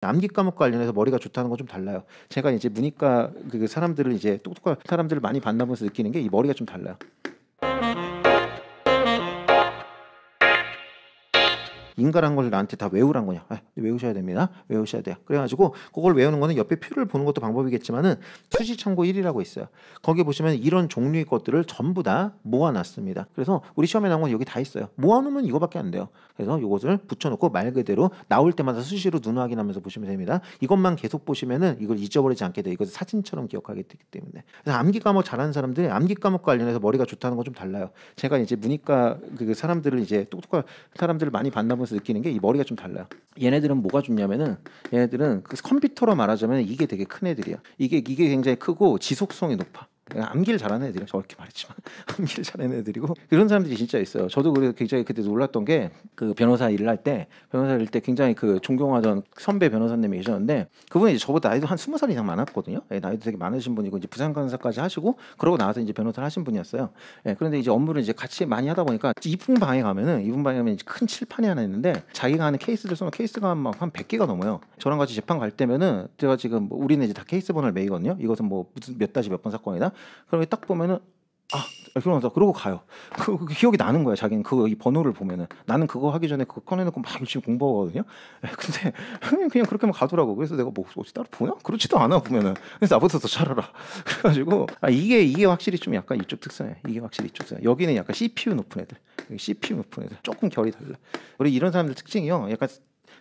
남기 과목 관련해서 머리가 좋다는 건 좀 달라요. 제가 이제 문이과 그 사람들을 이제 똑똑한 사람들을 많이 만나면서 느끼는 게 이 머리가 좀 달라요. 인가란 걸 나한테 다 외우란 거냐? 아, 외우셔야 됩니다. 외우셔야 돼요. 그래가지고 그걸 외우는 거는 옆에 표를 보는 것도 방법이겠지만은 수시 참고 1이라고 있어요. 거기 보시면 이런 종류의 것들을 전부 다 모아놨습니다. 그래서 우리 시험에 나온 건 여기 다 있어요. 모아놓으면 이거밖에 안 돼요. 그래서 이것을 붙여놓고 말 그대로 나올 때마다 수시로 눈 확인하면서 보시면 됩니다. 이것만 계속 보시면은 이걸 잊어버리지 않게 돼요. 이것을 사진처럼 기억하게 되기 때문에. 그래서 암기 과목 잘하는 사람들이 암기 과목 관련해서 머리가 좋다는 건 좀 달라요. 제가 이제 문이과 그 사람들을 이제 똑똑한 사람들을 많이 만나본 보 살면서 느끼는 게 이 머리가 좀 달라요. 얘네들은 뭐가 좋냐면은 얘네들은 그 컴퓨터로 말하자면 이게 되게 큰 애들이야. 이게 이게 굉장히 크고 지속성이 높아. 암기를 잘하는 애들이 저렇게 말했지만 암기를 잘하는 애들이고 그런 사람들이 진짜 있어요. 저도 그래서 굉장히 그때 놀랐던 게 그 변호사 일을 할 때 변호사 일할 때 굉장히 그 존경하던 선배 변호사님이 계셨는데 그분이 이제 저보다 나이도 한 스무 살 이상 많았거든요. 예, 나이도 되게 많으신 분이고 이제 부산 간사까지 하시고 그러고 나와서 이제 변호사를 하신 분이었어요. 예, 그런데 이제 업무를 이제 같이 많이 하다 보니까 이분 방에 가면은 이분 방에 가면 큰 칠판이 하나 있는데 자기가 하는 케이스들 쏘는 케이스가 한 막한 0개가 넘어요. 저랑 같이 재판 갈 때면은 제가 지금 뭐 우리는 이제 다 케이스 번호를 매이거든요. 이것은 뭐 무슨 몇 다시 몇 번 사건이다. 그럼 딱 보면은 아 그러면서 그러고 가요. 그, 그, 기억이 나는 거야. 자기는 그이 번호를 보면은 나는 그거 하기 전에 그거 꺼내놓고 막 열심히 공부하거든요. 근데 그냥 그렇게만 가더라고. 그래서 내가 뭐 어디 따로 보냐? 그렇지도 않아 보면은. 그래서 나부터 더 잘하라. 그래가지고 아 이게 이게 확실히 좀 약간 이쪽 특성이야. 이게 확실히 이쪽 특성. 여기는 약간 CPU 높은 애들, CPU 높은 애들 조금 결이 달라. 우리 이런 사람들 특징이요. 약간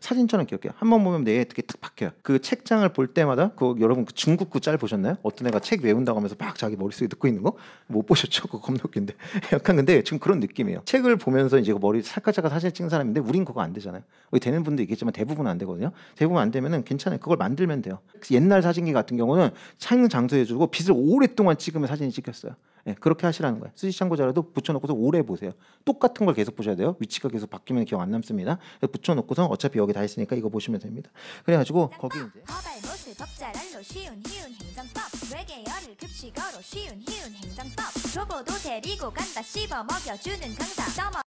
사진처럼 기억해요. 한 번 보면 내 어떻게 탁 박혀요. 그 책장을 볼 때마다 그 여러분 그 중국구 짤 보셨나요? 어떤 애가 책 외운다고 하면서 막 자기 머릿속에 넣고 있는 거못 보셨죠? 그거 겁나 웃긴데 약간 근데 지금 그런 느낌이에요. 책을 보면서 이제 그 머리 살까살까 사진 찍은 사람인데 우린 그거 안 되잖아요. 되는 분도 있겠지만 대부분 안 되거든요. 대부분 안 되면은 괜찮아요. 그걸 만들면 돼요. 옛날 사진기 같은 경우는 창 장소에 주고 빛을 오랫동안 찍으면 사진이 찍혔어요. 예, 그렇게 하시라는 거예요. 쓰시 참고자라도 붙여놓고서 오래 보세요. 똑같은 걸 계속 보셔야 돼요. 위치가 계속 바뀌면 기억 안 남습니다. 붙여놓고서 어차피 여기 다 있으니까 이거 보시면 됩니다. 그래가지고 거기 이제 급식어로 쉬운 희운 행정법 조보도 데리고 간다 씹어 먹여주는 강사